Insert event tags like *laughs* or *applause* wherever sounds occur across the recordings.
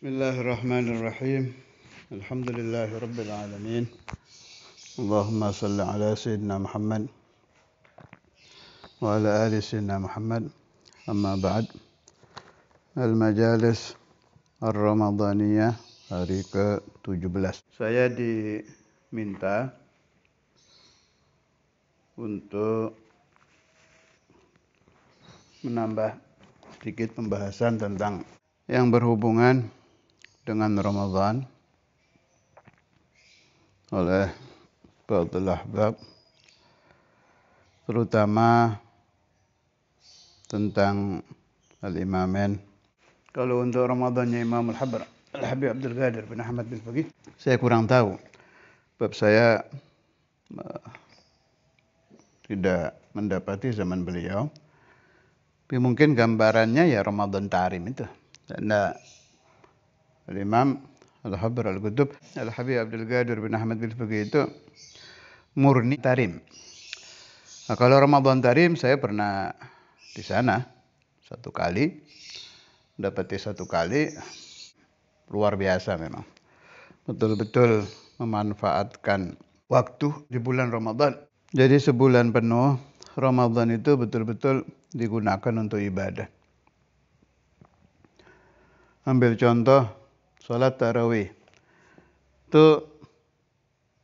بسم الله الرحمن الرحيم الحمد لله رب العالمين اللهم صل على سيدنا محمد وعلى آل سيدنا محمد أما بعد المجالس الرمضانية hari ke-17 saya diminta untuk menambah sedikit pembahasan tentang yang berhubungan dengan Ramadan oleh Ba'dul Ahbab terutama tentang al imamin kalau untuk Ramadannya Imam Al-Habr Al-Habib Abdul Qadir bin Ahmad bin Faqih saya kurang tahu bab saya eh, tidak mendapati zaman beliau tapi mungkin gambarannya ya Ramadan Tarim itu tidak الإمام الحبر القدب الحبيب عبد القادر بن أحمد بالفقيه itu murni tarim. Nah, kalau Ramadan tarim saya pernah di sana satu kali dapati satu kali luar biasa memang. Betul-betul memanfaatkan waktu di bulan Ramadan. Jadi sebulan penuh Ramadan itu betul-betul digunakan untuk ibadah. Ambil contoh sholat tarawih. Itu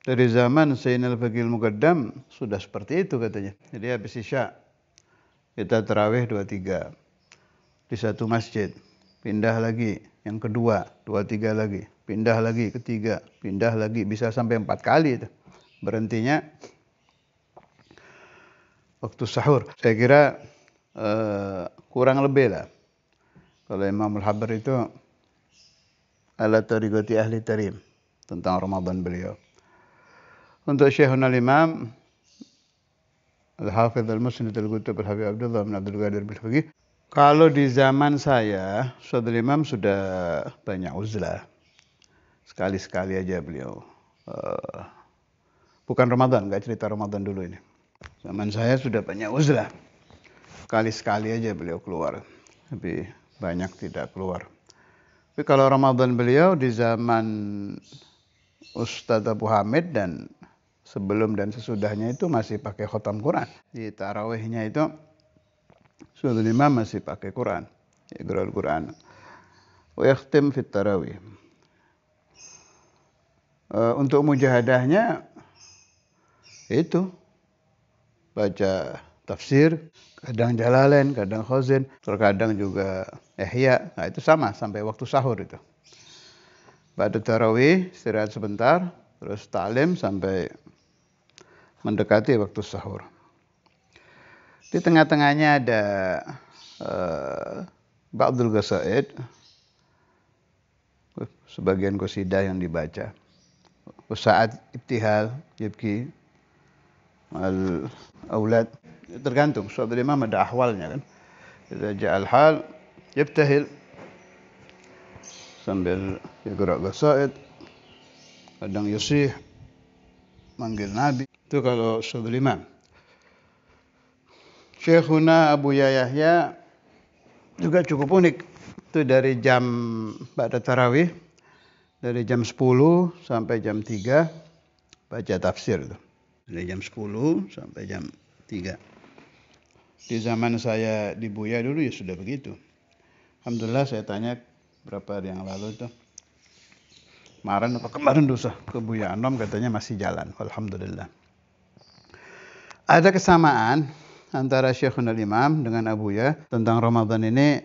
dari zaman Sayyidina Al-Faqil Muqaddam sudah seperti itu katanya. Jadi habis Isya kita tarawih dua tiga di satu masjid. Pindah lagi yang kedua, dua tiga lagi. Pindah lagi ketiga, pindah lagi bisa sampai empat kali itu. Berhentinya waktu sahur. Saya kira uh, kurang lebih lah. Kalau Imam Al-Habar itu ala tarikati ahli tarim tentang Ramadan beliau. Untuk Syekh al-Imam Al-Hafidh al-Musnid al-Qutub al-Habib Abdullah bin Abdul Qadir bin Fagih. Kalau di zaman saya, Ustadz Imam sudah banyak uzlah. Sekali-sekali aja beliau. Uh, bukan Ramadan, nggak cerita Ramadan dulu ini. Zaman saya sudah banyak uzlah. Sekali-sekali aja beliau keluar. Tapi banyak tidak keluar. Tapi kalau Ramadan beliau di zaman Ustadz Abu Hamid dan sebelum dan sesudahnya itu masih pakai khotam Quran. Di tarawihnya itu sudah lima masih pakai Quran. Iqra'ul Quran. Wa fit tarawih. E, untuk mujahadahnya itu baca tafsir, kadang jalalain, kadang khazin terkadang juga Eh, Ihya. Nah, itu sama sampai waktu sahur itu. Ba'da tarawih istirahat sebentar, terus ta'lim sampai mendekati waktu sahur. Di tengah-tengahnya ada uh, eh, Ba'dul Ghasaid, sebagian qasidah yang dibaca. Usaat ibtihal, yibki, al awlad, tergantung. Suatu imam ada ahwalnya kan. Kita al hal, yebtahil sambil ya sa'id kadang yusih manggil nabi itu kalau syadul imam Syekhuna Abu Yahya juga cukup unik itu dari jam pada tarawih dari jam 10 sampai jam 3 baca tafsir itu dari jam 10 sampai jam 3 di zaman saya di Buya dulu ya sudah begitu alhamdulillah saya tanya berapa hari yang lalu itu kemarin apa kemarin dosa ke Buya Anom katanya masih jalan alhamdulillah ada kesamaan antara Syekhun Imam dengan Abu Abuya tentang Ramadan ini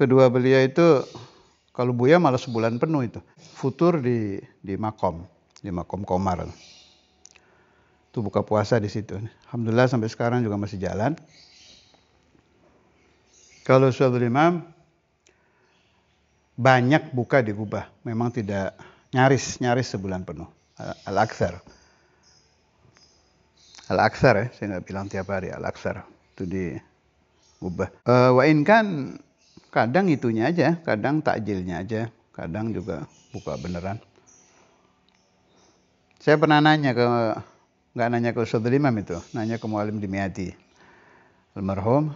kedua beliau itu kalau Buya malah sebulan penuh itu futur di di makom di makom Komar itu buka puasa di situ alhamdulillah sampai sekarang juga masih jalan kalau Ustazul Imam banyak buka di memang tidak nyaris-nyaris sebulan penuh. Al-Aksar. Al-Aksar ya, saya nggak bilang tiap hari Al-Aksar. Itu di Gubah. E, eh, Wain kan kadang itunya aja, kadang takjilnya aja, kadang juga buka beneran. Saya pernah nanya ke nggak nanya ke Ustadz Imam itu, nanya ke Mualim Dimyati almarhum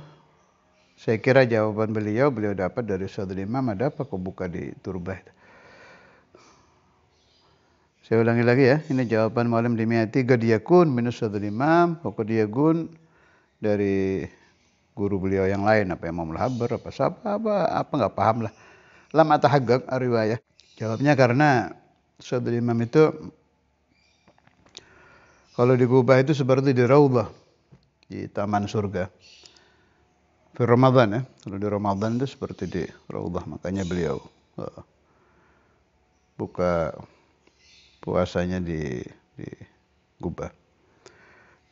saya kira jawaban beliau, beliau dapat dari Saudara Imam, ada apa kau buka di turbah? Saya ulangi lagi ya, ini jawaban malam Mualim Dimyati, Gadiyakun minus Saudara Imam, gun dari guru beliau yang lain, apa yang mau Habar, apa siapa, apa, apa nggak paham lah. Lam atahagak riwayah. Jawabnya karena Saudara Imam itu kalau di Kubah itu seperti di Raudah, di Taman Surga di Ramadan ya. Kalau di Ramadan itu seperti di Raudhah makanya beliau uh, buka puasanya di di gubah.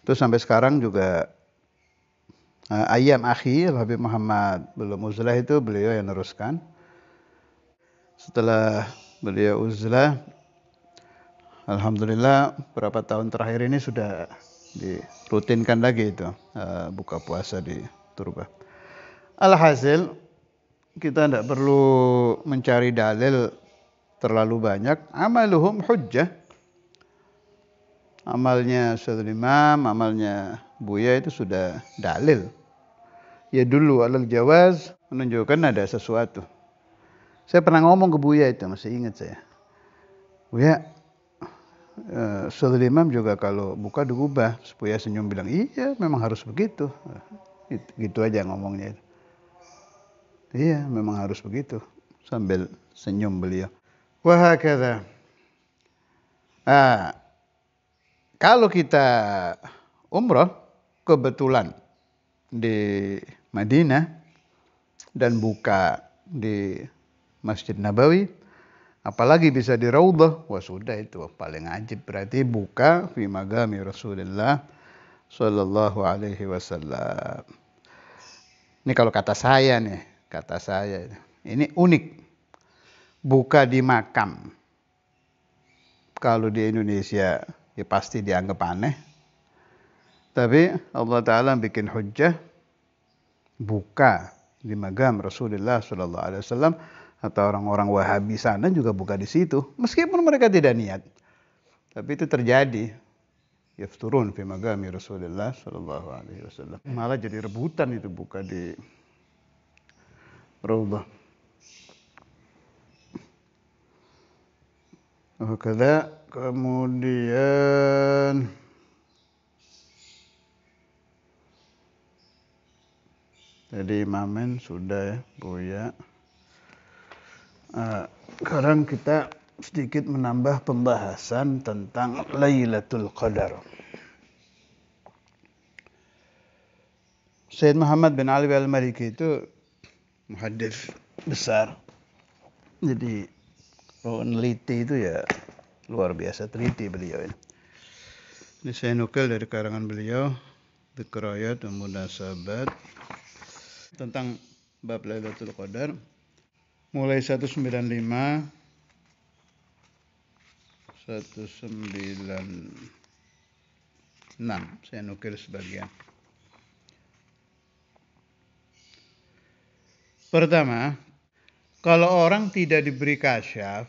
Itu sampai sekarang juga uh, ayam akhir Habib Muhammad belum uzlah itu beliau yang neruskan. Setelah beliau uzlah Alhamdulillah berapa tahun terakhir ini sudah dirutinkan lagi itu uh, buka puasa di Turbah. Alhasil kita tidak perlu mencari dalil terlalu banyak. Amaluhum hujjah. Amalnya Ustazul Imam, amalnya Buya itu sudah dalil. Ya dulu alal jawaz menunjukkan ada sesuatu. Saya pernah ngomong ke Buya itu, masih ingat saya. Buya, uh, Imam juga kalau buka diubah. Buya senyum bilang, iya memang harus begitu. gitu aja ngomongnya itu. Iya, memang harus begitu. Sambil senyum beliau. Wahakadha. Nah, kalau kita umroh kebetulan di Madinah dan buka di Masjid Nabawi, apalagi bisa di Raudhah, wah sudah itu paling ajib berarti buka fi magami Rasulullah sallallahu alaihi wasallam. Ini kalau kata saya nih, kata saya. Ini unik. Buka di makam. Kalau di Indonesia ya pasti dianggap aneh. Tapi Allah Ta'ala bikin hujah. Buka di magam Rasulullah Sallallahu Alaihi Wasallam atau orang-orang Wahabi sana juga buka di situ, meskipun mereka tidak niat. Tapi itu terjadi. Ya turun fi magami Rasulullah sallallahu alaihi wasallam. Malah jadi rebutan itu buka di روضة Hakadha kemudian Jadi imamin sudah ya, Buya. Uh, sekarang kita sedikit menambah pembahasan tentang Lailatul Qadar. Sayyid Muhammad bin Ali al-Maliki itu muhadif besar jadi peneliti oh, itu ya luar biasa teliti beliau ini ini saya nukil dari karangan beliau The dan Munasabat tentang bab Lailatul Qadar mulai 195 196 saya nukil sebagian Pertama, kalau orang tidak diberi kasyaf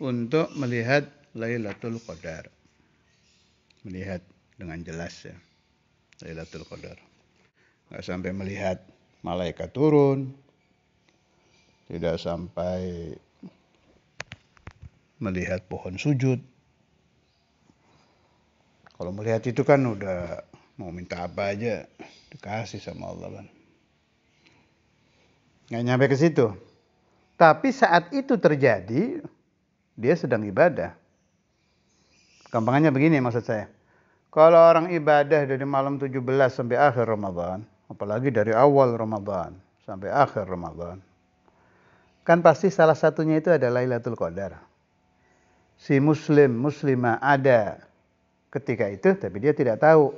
untuk melihat Lailatul Qadar. Melihat dengan jelas ya. Lailatul Qadar. Nggak sampai melihat malaikat turun. Tidak sampai melihat pohon sujud. Kalau melihat itu kan udah mau minta apa aja dikasih sama Allah kan. Nggak nyampe ke situ. Tapi saat itu terjadi, dia sedang ibadah. Gampangnya begini maksud saya. Kalau orang ibadah dari malam 17 sampai akhir Ramadan, apalagi dari awal Ramadan sampai akhir Ramadan, kan pasti salah satunya itu adalah Lailatul Qadar. Si muslim, muslimah ada ketika itu, tapi dia tidak tahu.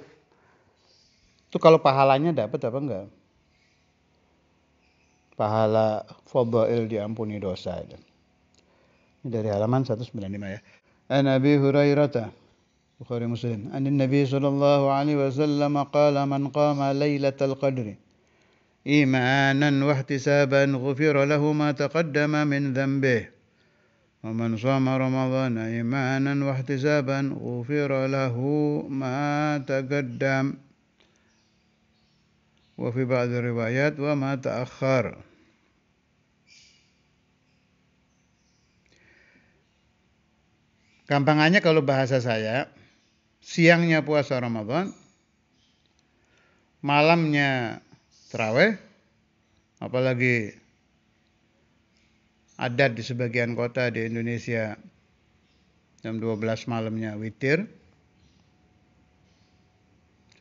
Itu kalau pahalanya dapat apa enggak? pahala fadail diampuni dosa itu. Ini dari halaman 195 ya. An Abi Hurairah Bukhari Muslim. An Nabi sallallahu alaihi wasallam qala man qama lailatal qadri imanan wa ihtisaban ghufira lahu ma taqaddama min dhanbihi. ومن صام رمضان إيمانا واحتسابا غفر له ما تقدم wa fi ba'd riwayat wa ma ta'akhkhar Gampangannya kalau bahasa saya, siangnya puasa Ramadan, malamnya terawih, apalagi adat di sebagian kota di Indonesia jam 12 malamnya witir,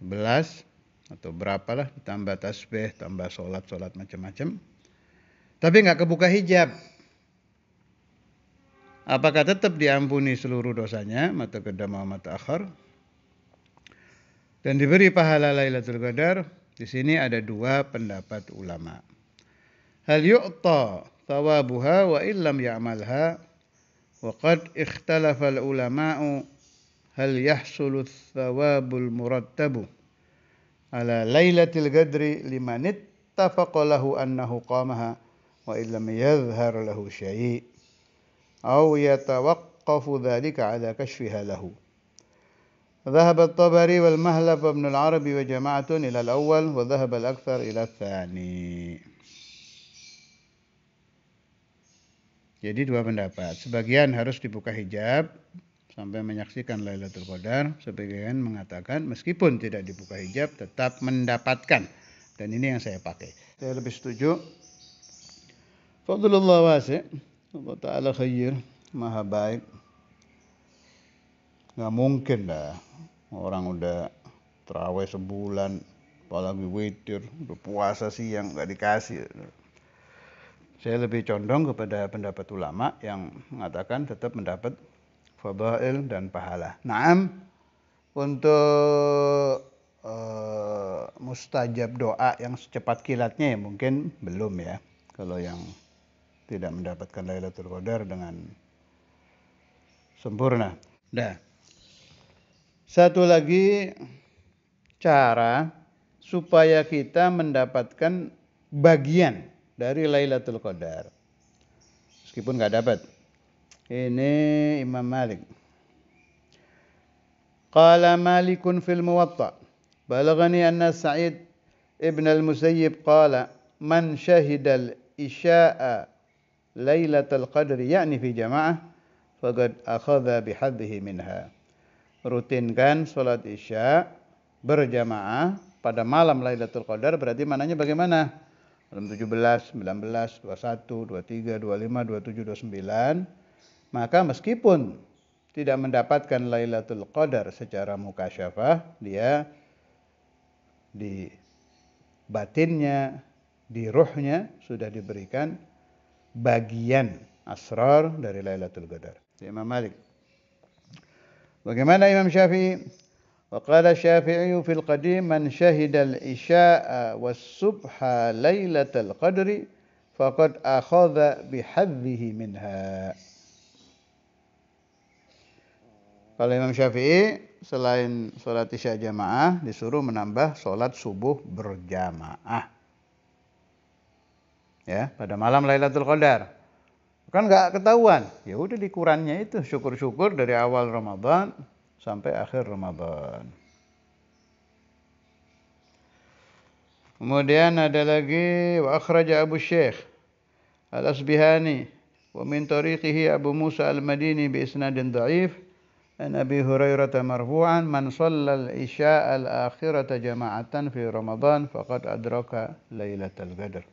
11, atau berapalah tambah tasbih, tambah solat solat macam-macam. Tapi nggak kebuka hijab. Apakah tetap diampuni seluruh dosanya, mata kedama, mata akhir? Dan diberi pahala Lailatul Qadar, di sini ada dua pendapat ulama. Hal yu'ta thawabuha wa illam ya'malha wa qad ikhtalafa al-ulama'u hal yahsulu thawabul murattabu على ليلة القدر لمن اتفق له أنه قامها وإن لم يظهر له شيء أو يتوقف ذلك على كشفها له ذهب الطبري والمهلب وابن العربي وجماعة إلى الأول وذهب الأكثر إلى الثاني Jadi dua pendapat. Sebagian harus dibuka hijab, sampai menyaksikan Lailatul Qadar sebagian mengatakan meskipun tidak dibuka hijab tetap mendapatkan dan ini yang saya pakai saya lebih setuju Fadlullah wasi Allah Ta'ala khayyir maha baik nggak mungkin dah orang udah terawih sebulan apalagi witir udah puasa yang gak dikasih saya lebih condong kepada pendapat ulama yang mengatakan tetap mendapat fadail dan pahala. Naam untuk uh, mustajab doa yang secepat kilatnya ya mungkin belum ya. Kalau yang tidak mendapatkan Lailatul Qadar dengan sempurna. Nah, satu lagi cara supaya kita mendapatkan bagian dari Lailatul Qadar. Meskipun nggak dapat. Ini Imam Malik. Qala Malikun fil Muwatta. Balagani anna Sa'id ibn al-Musayyib qala man shahida al-isha'a lailatul qadri yakni fi jama'ah faqad akhadha bihadhihi minha. Rutinkan salat Isya berjamaah pada malam Lailatul Qadar berarti mananya bagaimana? Malam 17, 19, 21, 23, 25, 27, 29 maka meskipun tidak mendapatkan Lailatul Qadar secara mukasyafah, dia di batinnya, di ruhnya sudah diberikan bagian asrar dari Lailatul Qadar. Imam Malik. Bagaimana Imam Syafi'i? وقال الشافعي في القديم من شهد العشاء والصبح ليلة القدر فقد أخذ بحظه منها Kalau Imam Syafi'i selain sholat isya jamaah disuruh menambah sholat subuh berjamaah. Ya, pada malam Lailatul Qadar. Kan nggak ketahuan. Ya udah di dikurannya itu syukur-syukur dari awal Ramadan sampai akhir Ramadan. Kemudian ada lagi wa akhraja Abu Syekh Al-Asbihani wa min tariqihi Abu Musa Al-Madini bi isnadin dhaif An Abi Hurairah marfu'an man shallal isya'a al-akhirata jama'atan fi Ramadan faqad adraka lailatul qadar.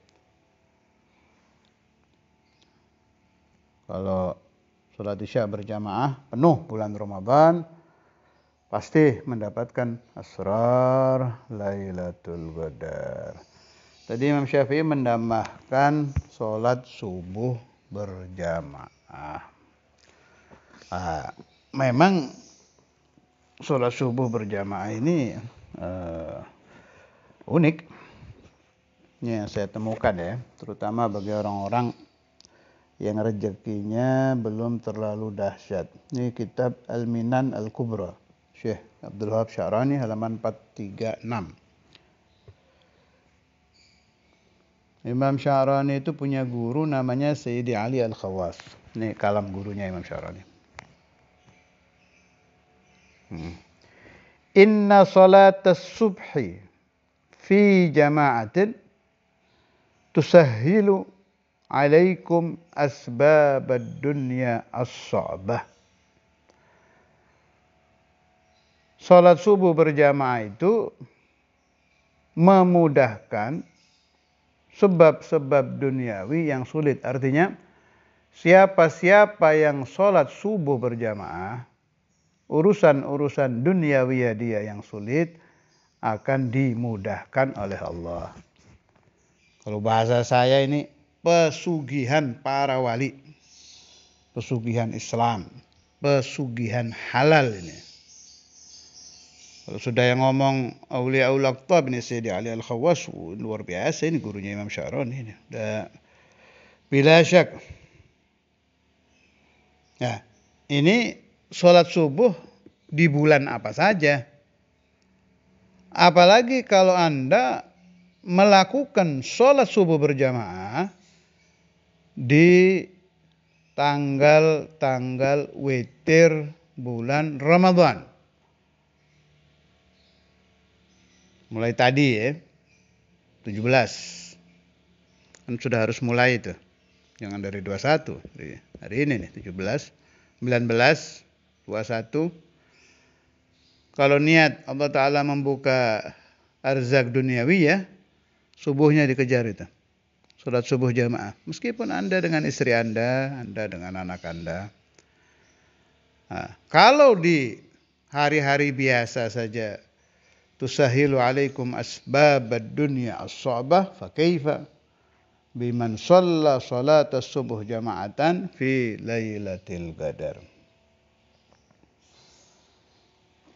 Kalau sholat isya berjamaah penuh bulan Ramadan pasti mendapatkan asrar lailatul qadar. Tadi Imam Syafi'i mendambahkan sholat subuh berjamaah. Ah memang sholat subuh berjamaah ini uh, unik yang saya temukan ya, terutama bagi orang-orang yang rezekinya belum terlalu dahsyat. Ini kitab Al-Minan Al-Kubra, Syekh Abdul Wahab Syarani halaman 436. Imam Syarani itu punya guru namanya Sayyidi Ali Al-Khawas. Ini kalam gurunya Imam Syarani. Inna salat subhi fi jama'atin tusahhilu alaikum asbab dunya as-sa'bah. Salat subuh berjamaah itu memudahkan sebab-sebab duniawi yang sulit. Artinya, siapa-siapa yang sholat subuh berjamaah, urusan-urusan duniawiya dia yang sulit akan dimudahkan oleh Allah. Kalau bahasa saya ini pesugihan para wali. Pesugihan Islam, pesugihan halal ini. Kalau sudah yang ngomong Aulia Ulaqtab ini Sayyidi Ali Al-Khawas luar biasa ini gurunya Imam Syarif ini. Udah, bila syak. Ya, ini sholat subuh di bulan apa saja. Apalagi kalau Anda melakukan sholat subuh berjamaah di tanggal-tanggal witir bulan Ramadan. Mulai tadi ya, 17. Kan sudah harus mulai itu. Jangan dari 21, iya. hari ini nih, 17, 19, 21 kalau niat Allah taala membuka arzak duniawi ya subuhnya dikejar itu salat subuh jamaah meskipun Anda dengan istri Anda, Anda dengan anak Anda nah, kalau di hari-hari biasa saja tusahilu alaikum asbab dunya as-sabah fa biman shalla salat subuh jama'atan fi lailatil qadar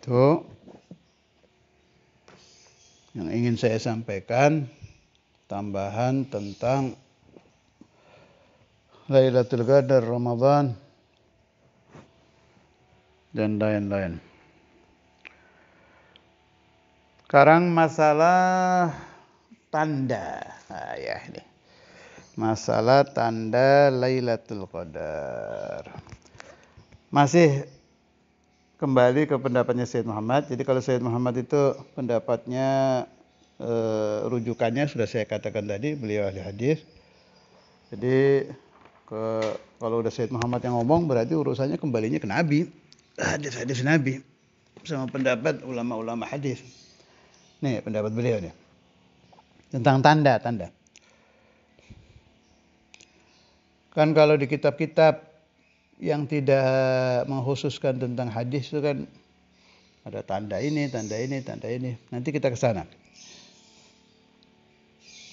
Itu yang ingin saya sampaikan tambahan tentang Lailatul Qadar Ramadan dan lain-lain. Sekarang masalah tanda. Ah, ya ini. Masalah tanda Lailatul Qadar. Masih kembali ke pendapatnya Syed Muhammad. Jadi kalau Syed Muhammad itu pendapatnya e, rujukannya sudah saya katakan tadi beliau ahli hadis. Jadi ke kalau udah Syed Muhammad yang ngomong berarti urusannya kembalinya ke Nabi. Hadis-hadis Nabi sama pendapat ulama-ulama hadis. Nih pendapat beliau nih. Tentang tanda-tanda. Kan kalau di kitab-kitab yang tidak mengkhususkan tentang hadis itu kan ada tanda ini, tanda ini, tanda ini. Nanti kita ke sana.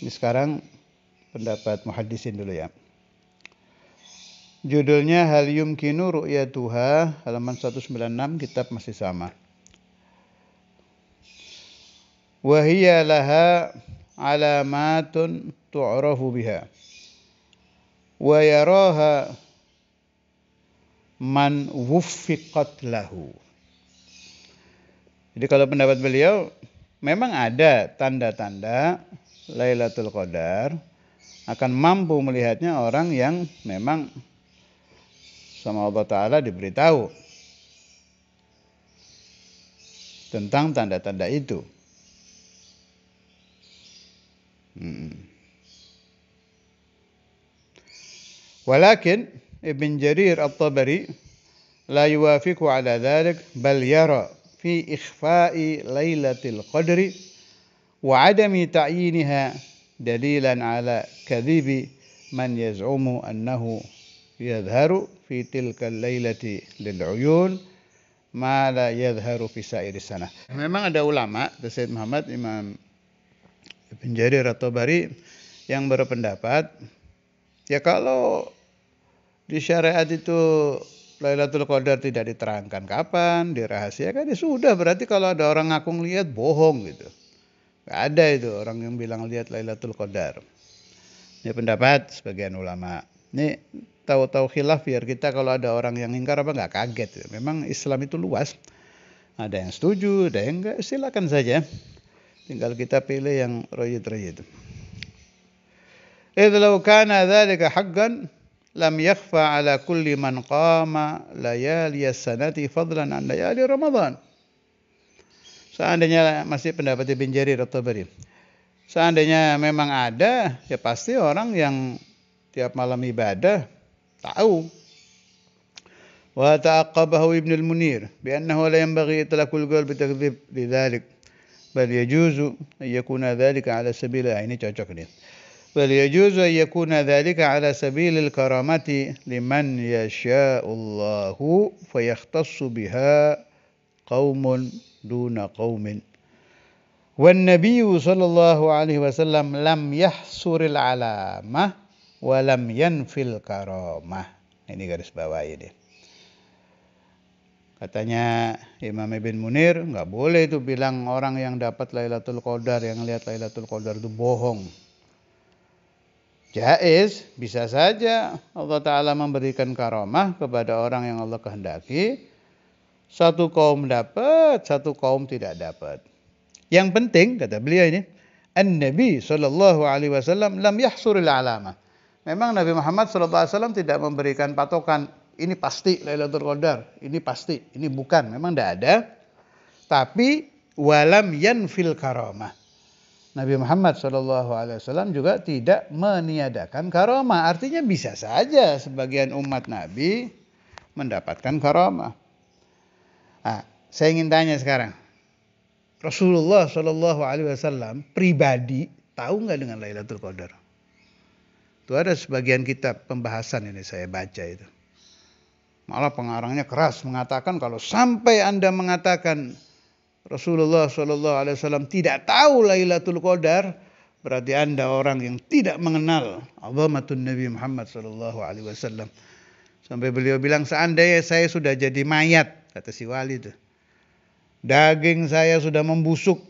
Ini sekarang pendapat muhadisin dulu ya. Judulnya Hal Yumkinu Ru'yatuha halaman 196 kitab masih sama. Wahiyya laha alamatun tu'rafu biha. Wa yaraha man wufiqat lahu. Jadi kalau pendapat beliau memang ada tanda-tanda Lailatul Qadar akan mampu melihatnya orang yang memang sama Allah Ta'ala diberitahu tentang tanda-tanda itu. Hmm. Walakin ابن جرير الطبري لا يوافق على ذلك بل يرى في إخفاء ليلة القدر وعدم تعيينها دليلا على كذب من يزعم أنه يظهر في تلك الليلة للعيون ما لا يظهر في سائر السنة memang ada ulama Said Muhammad Imam Ibn Jarir atau Bari yang berpendapat ya kalau di syariat itu Lailatul Qadar tidak diterangkan kapan, dirahasiakan, ya sudah berarti kalau ada orang ngaku lihat bohong gitu. Gak ada itu orang yang bilang lihat Lailatul Qadar. Ini pendapat sebagian ulama. Ini tahu-tahu khilaf biar kita kalau ada orang yang ingkar apa nggak kaget. Memang Islam itu luas. Ada yang setuju, ada yang enggak, silakan saja. Tinggal kita pilih yang royit-royit. Itu law kana dzalika haqqan lam yakhfa ala kulli man qama layali sanati fadlan an layali Ramadan. Seandainya masih pendapat Ibn Jarir atau beri. Seandainya memang ada, ya pasti orang yang tiap malam ibadah tahu. Wa taqabahu Ibn al-Munir bi annahu la yanbaghi itlaqul qawl bi takdzib lidzalik bal yajuzu an yakuna dhalika ala sabila ini cocok nih. بل يجوز أن يكون ذلك على سبيل الكرامة لمن يشاء الله فيختص بها قوم دون قوم والنبي صلى الله عليه وسلم لم يحصر العلامة ولم ينفي الكرامة ini garis bawah ya ini Katanya Imam Ibn Munir, nggak boleh itu bilang orang yang dapat Lailatul Qadar, yang lihat Lailatul Qadar itu bohong. Jais, bisa saja Allah Ta'ala memberikan karomah kepada orang yang Allah kehendaki. Satu kaum dapat, satu kaum tidak dapat. Yang penting, kata beliau ini, An-Nabi Shallallahu Alaihi Wasallam lam yahsuril alama. Memang Nabi Muhammad Shallallahu Alaihi Wasallam tidak memberikan patokan. Ini pasti Lailatul Qadar. Ini pasti. Ini bukan. Memang tidak ada. Tapi walam yanfil karomah Nabi Muhammad SAW juga tidak meniadakan karomah. Artinya bisa saja sebagian umat Nabi mendapatkan karomah. Nah, saya ingin tanya sekarang. Rasulullah saw pribadi tahu nggak dengan Lailatul Qadar? Itu ada sebagian kitab pembahasan ini saya baca itu. Malah pengarangnya keras mengatakan kalau sampai Anda mengatakan Rasulullah Shallallahu Alaihi Wasallam tidak tahu Lailatul Qadar, berarti anda orang yang tidak mengenal azamatun Nabi Muhammad Shallallahu Alaihi Wasallam. Sampai beliau bilang seandainya saya sudah jadi mayat, kata si wali itu. Daging saya sudah membusuk,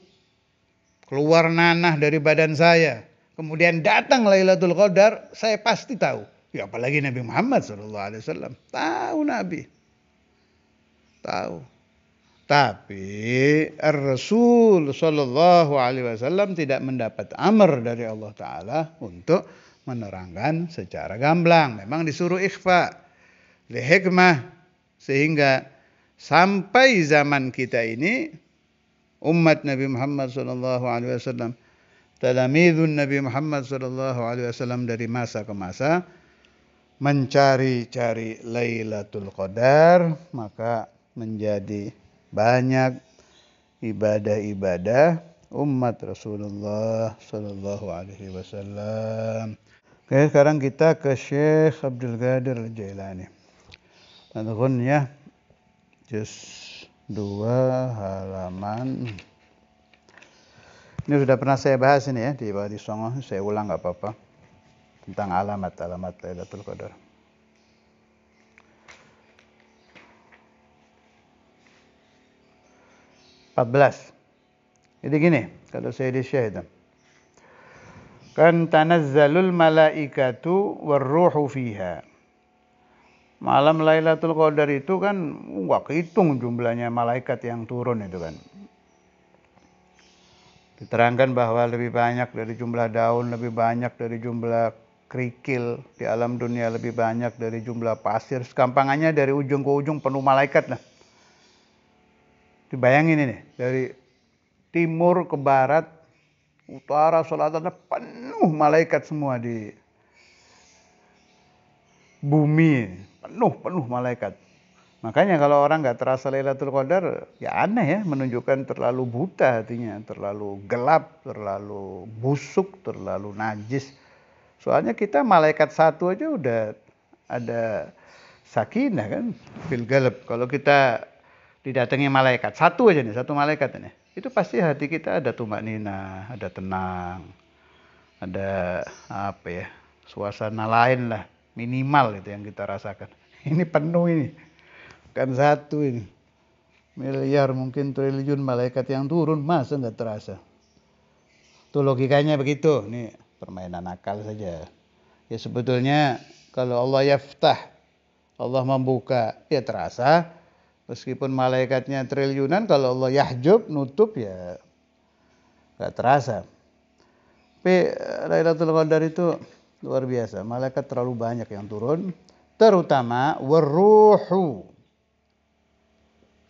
keluar nanah dari badan saya. Kemudian datang Lailatul Qadar, saya pasti tahu. Ya apalagi Nabi Muhammad Shallallahu Alaihi Wasallam tahu Nabi, tahu. Tapi Rasul Shallallahu Alaihi Wasallam tidak mendapat amr dari Allah Taala untuk menerangkan secara gamblang. Memang disuruh ikhfa, lehikmah sehingga sampai zaman kita ini umat Nabi Muhammad Shallallahu Alaihi Wasallam, talamidun Nabi Muhammad Shallallahu Alaihi Wasallam dari masa ke masa mencari-cari Lailatul Qadar maka menjadi banyak ibadah-ibadah umat Rasulullah Shallallahu Alaihi Wasallam. Oke, sekarang kita ke Syekh Abdul Qadir Jailani. Nadhun ya. juz 2 halaman ini sudah pernah saya bahas ini ya di Bali Songo, saya ulang nggak apa-apa tentang alamat-alamat Lailatul Qadar. 14. Jadi gini, kalau saya di Syahidah. Kan tanazzalul malaikatu warruhu fiha. Malam Lailatul Qadar itu kan nggak kehitung jumlahnya malaikat yang turun itu kan. Diterangkan bahwa lebih banyak dari jumlah daun, lebih banyak dari jumlah kerikil di alam dunia, lebih banyak dari jumlah pasir. Sekampangannya dari ujung ke ujung penuh malaikat lah. Dibayangin ini dari timur ke barat, utara, selatan penuh malaikat semua di bumi, penuh penuh malaikat. Makanya kalau orang nggak terasa Lailatul Qadar, ya aneh ya, menunjukkan terlalu buta hatinya, terlalu gelap, terlalu busuk, terlalu najis. Soalnya kita malaikat satu aja udah ada sakinah kan, fil galab. Kalau kita didatangi malaikat satu aja nih satu malaikat ini itu pasti hati kita ada tumak nina ada tenang ada apa ya suasana lain lah minimal itu yang kita rasakan *laughs* ini penuh ini kan satu ini miliar mungkin triliun malaikat yang turun masa nggak terasa itu logikanya begitu nih permainan akal saja ya sebetulnya kalau Allah yaftah Allah membuka ya terasa Meskipun malaikatnya triliunan, kalau Allah yahjub, nutup ya gak terasa. Tapi eh, Lailatul Qadar itu luar biasa. Malaikat terlalu banyak yang turun, terutama waruhu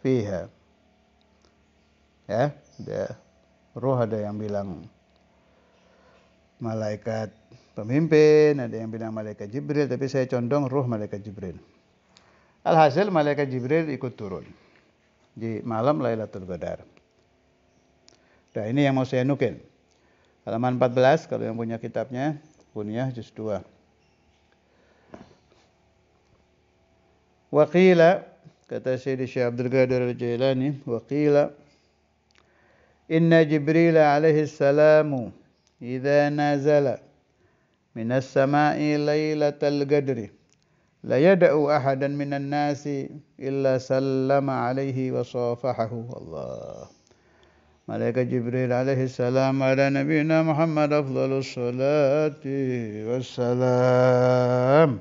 fiha. Ya, ada roh ada yang bilang malaikat pemimpin, ada yang bilang malaikat Jibril, tapi saya condong roh malaikat Jibril. Alhasil malaikat Jibril ikut turun di malam Lailatul Qadar. Nah, ini yang mau saya nukin. Halaman 14 kalau yang punya kitabnya, punya juz 2. Waqila kata Syekh Syekh Abdul Qadir Al-Jailani, waqila Inna Jibril alaihi salamu idza nazala minas sama'i lailatal qadri لا يدعو أحدا من الناس إلا سلم عليه وصافحه الله ملك جبريل عليه السلام على نبينا محمد أفضل الصلاة والسلام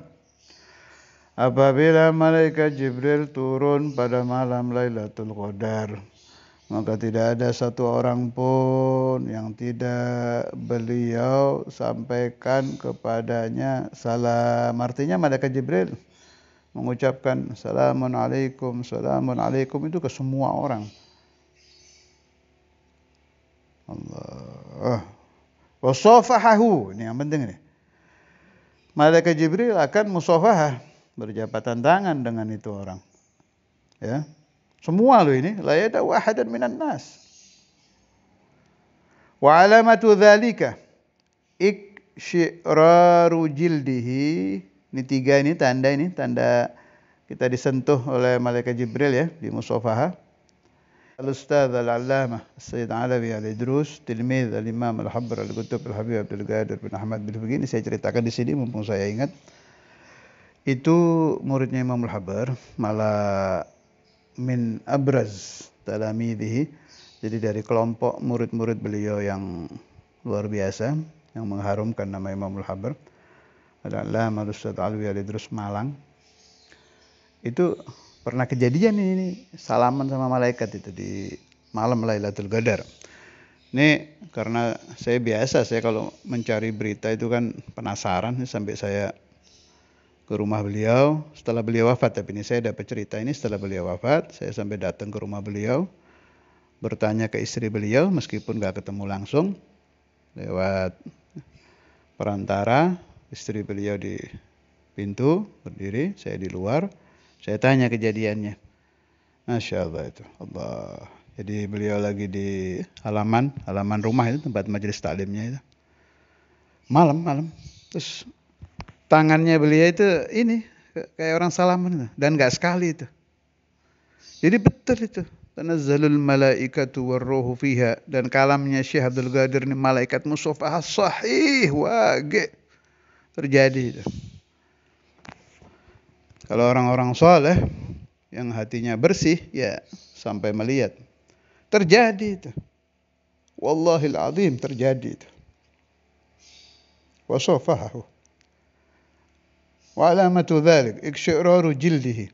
أبابيلا ملك جبريل تورون pada malam ليلة Qadar, maka tidak ada satu orang pun yang tidak beliau sampaikan kepadanya salam artinya malaikat jibril mengucapkan salamun alaikum salamun alaikum itu ke semua orang Allah wasafahahu ini yang penting ini malaikat jibril akan musofahah berjabat tangan dengan itu orang ya semua lo ini la yada wahadan minan nas. Wa alamatu dzalika ikshiraru jildihi. Ini tiga ini tanda ini tanda kita disentuh oleh malaikat Jibril ya di Musafah. Al-Ustaz Al-Allamah Sayyid Alawi Al-Idrus Tilmidh Al-Imam Al-Habr Al-Qutub Al-Habib Abdul Gadir bin Ahmad bin Fugin Saya ceritakan di sini mumpung saya ingat Itu muridnya Imam Al-Habr Malah min abraz talamidihi jadi dari kelompok murid-murid beliau yang luar biasa yang mengharumkan nama Imamul Habr adalah Ustadz Alwi Alidrus Malang itu pernah kejadian ini, ini salaman sama malaikat itu di malam Lailatul Qadar ini karena saya biasa saya kalau mencari berita itu kan penasaran sampai saya ke rumah beliau setelah beliau wafat tapi ini saya dapat cerita ini setelah beliau wafat saya sampai datang ke rumah beliau bertanya ke istri beliau meskipun nggak ketemu langsung lewat perantara istri beliau di pintu berdiri saya di luar saya tanya kejadiannya Masya Allah itu Allah jadi beliau lagi di halaman halaman rumah itu tempat majelis taklimnya itu malam malam terus tangannya beliau itu ini kayak orang salaman gitu. dan gak sekali itu. Jadi betul itu. Tanazzalul malaikatu warruhu fiha dan kalamnya Syekh Abdul Qadir ini malaikat musofa sahih wage terjadi itu. Kalau orang-orang soleh yang hatinya bersih ya sampai melihat terjadi itu. Wallahil azim terjadi itu. Wasofahahu. Wa'alamatu dhalik, iksyiraru jildihi.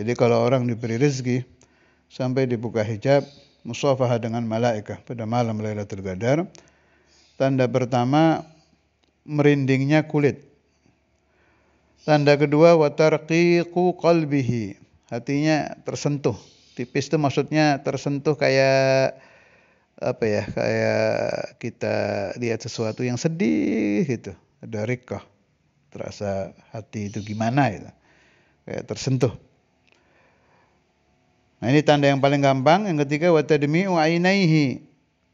Jadi kalau orang diberi rezeki sampai dibuka hijab, musafaha dengan malaikah pada malam Lailatul Qadar, tanda pertama merindingnya kulit. Tanda kedua watarqiqu qalbihi, hatinya tersentuh. Tipis itu maksudnya tersentuh kayak apa ya kayak kita lihat sesuatu yang sedih gitu ada rikah terasa hati itu gimana gitu. Kayak tersentuh. Nah ini tanda yang paling gampang. Yang ketiga watadmi'u ainaihi.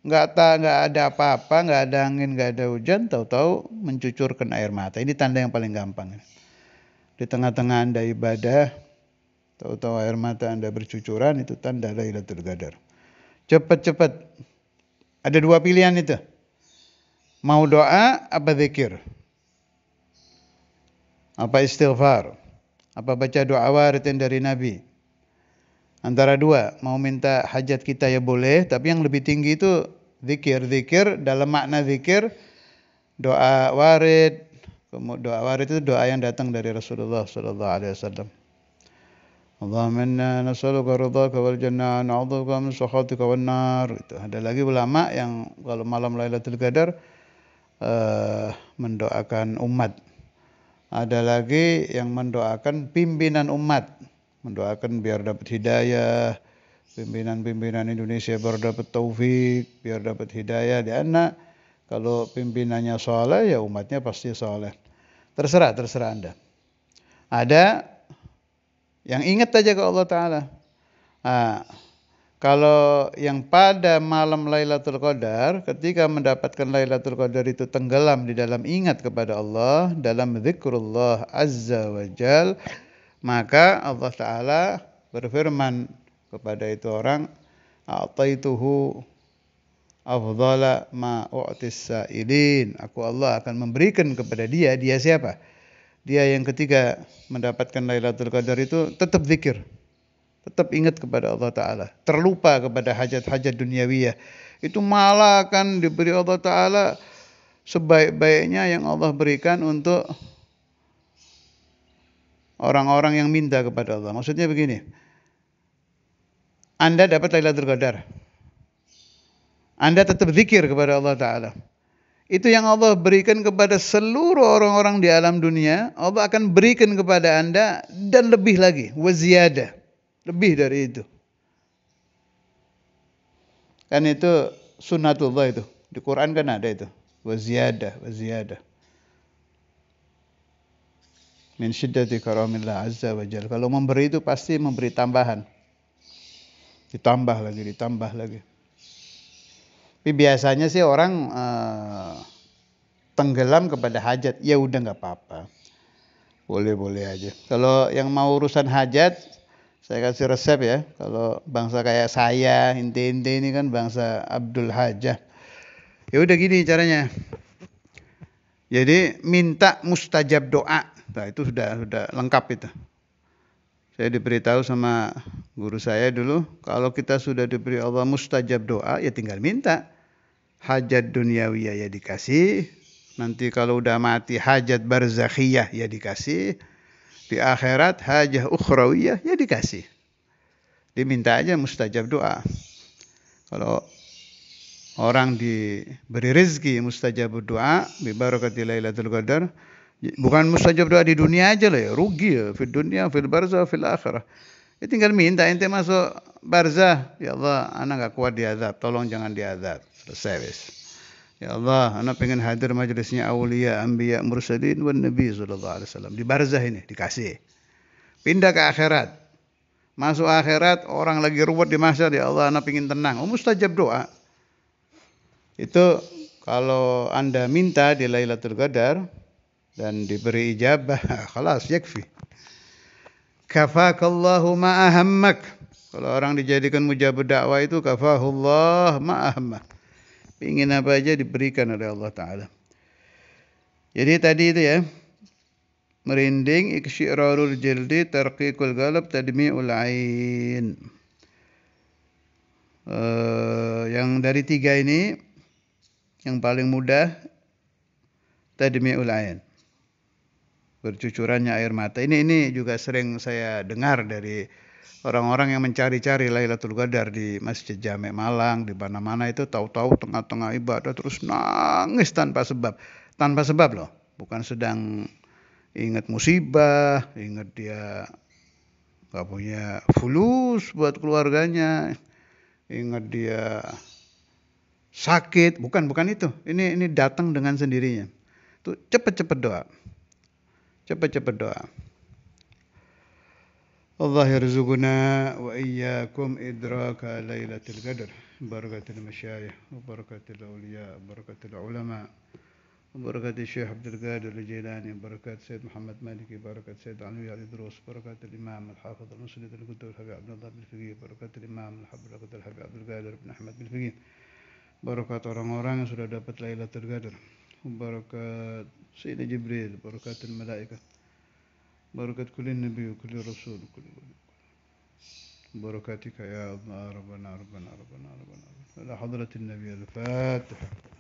nggak ta, nggak ada apa-apa, nggak ada angin, nggak ada hujan, tahu-tahu mencucurkan air mata. Ini tanda yang paling gampang. Di tengah-tengah Anda ibadah, tahu-tahu air mata Anda bercucuran itu tanda Lailatul Qadar. Cepat-cepat. Ada dua pilihan itu. Mau doa apa zikir? apa istighfar, apa baca doa waritin dari Nabi. Antara dua, mau minta hajat kita ya boleh, tapi yang lebih tinggi itu zikir. Zikir dalam makna zikir, doa warid, doa warid itu doa yang datang dari Rasulullah Sallallahu Alaihi Wasallam. Allahumma inna nas'aluka ridhaka wal jannah na'udzubika min sakhatika wan nar. Itu ada lagi ulama yang kalau malam Lailatul Qadar uh, mendoakan umat Ada lagi yang mendoakan pimpinan umat, mendoakan biar dapat hidayah, pimpinan-pimpinan Indonesia biar dapat taufik, biar dapat hidayah di anak. Kalau pimpinannya soleh ya umatnya pasti soleh. Terserah, terserah Anda. Ada yang ingat aja ke Allah Ta'ala. Nah, kalau yang pada malam Lailatul Qadar, ketika mendapatkan Lailatul Qadar itu tenggelam di dalam ingat kepada Allah, dalam zikrullah azza wa jal, maka Allah Ta'ala berfirman kepada itu orang, A'taituhu afdala ma sa'ilin. Aku Allah akan memberikan kepada dia, dia siapa? Dia yang ketiga mendapatkan Lailatul Qadar itu tetap zikir tetap ingat kepada Allah Ta'ala. Terlupa kepada hajat-hajat duniawiyah. Itu malah akan diberi Allah Ta'ala sebaik-baiknya yang Allah berikan untuk orang-orang yang minta kepada Allah. Maksudnya begini, Anda dapat Lailatul Qadar. Anda tetap zikir kepada Allah Ta'ala. Itu yang Allah berikan kepada seluruh orang-orang di alam dunia, Allah akan berikan kepada Anda dan lebih lagi, waziyadah. Lebih dari itu. Kan itu sunnatullah itu. Di Quran kan ada itu. Waziyadah, waziyadah. Min syiddati karamillah azza wa jal. Kalau memberi itu pasti memberi tambahan. Ditambah lagi, ditambah lagi. Tapi biasanya sih orang uh, tenggelam kepada hajat. Ya udah nggak apa-apa. Boleh-boleh aja. Kalau yang mau urusan hajat, saya kasih resep ya, kalau bangsa kayak saya, inti-inti ini kan bangsa Abdul Hajah. Ya udah gini caranya. Jadi minta mustajab doa. Nah, itu sudah sudah lengkap itu. Saya diberitahu sama guru saya dulu, kalau kita sudah diberi Allah mustajab doa, ya tinggal minta. Hajat duniawi ya dikasih, nanti kalau udah mati hajat barzakhiyah ya dikasih, di akhirat hajah ukhrawiyah ya dikasih. Diminta aja mustajab doa. Kalau orang diberi rezeki mustajab doa bi barakati lailatul qadar bukan mustajab doa di dunia aja lah ya rugi ya di dunia fil barzah fil akhirah ya tinggal minta ente masuk barzah ya Allah anak gak kuat diazab tolong jangan diazab selesai Ya Allah, anak pengen hadir majelisnya Aulia, Anbiya, Mursalin, dan Nabi Sallallahu Alaihi Wasallam. Di barzah ini, dikasih. Pindah ke akhirat. Masuk akhirat, orang lagi ruwet di masa, ya Allah, anak pengen tenang. Oh, mustajab doa. Itu kalau Anda minta di Lailatul Qadar dan diberi ijabah, *laughs* khalas, yakfi. Kafakallahu ma'ahammak. Kalau orang dijadikan mujabah dakwah itu kafahullah ma'ahammak. Ingin apa aja diberikan oleh Allah Ta'ala. Jadi tadi itu ya. Merinding, iksyi'rarul jildi, tarqiqul galab, tadmi'ul ain. Uh, yang dari tiga ini, yang paling mudah, tadmi'ul ain. Bercucurannya air mata. Ini ini juga sering saya dengar dari orang-orang yang mencari-cari Lailatul Qadar di Masjid Jame Malang, di mana-mana itu tahu-tahu tengah-tengah ibadah terus nangis tanpa sebab. Tanpa sebab loh, bukan sedang ingat musibah, ingat dia gak punya fulus buat keluarganya, ingat dia sakit, bukan bukan itu. Ini ini datang dengan sendirinya. Tuh cepet-cepet doa. Cepet-cepet doa. الله يرزقنا وإياكم إدراك ليلة القدر بركة المشايخ وبركة الأولياء وبركة العلماء وبركة الشيخ عبد القادر الجيلاني بركة سيد محمد مالكي بركة سيد علوي علي دروس بركة الإمام الحافظ المسند القدوس الحبيب عبد الله بن فقيه بركة الإمام الحبر الحبيب عبد القادر بن أحمد بن فقيه بركة orang-orang yang ليلة القدر وبركة Qadar جبريل Sayyidina الملائكة بركة كل نبي وكل رسول وكل بركاتك يا ربنا ربنا ربنا ربنا, ربنا, ربنا. على حضرة النبي ربنا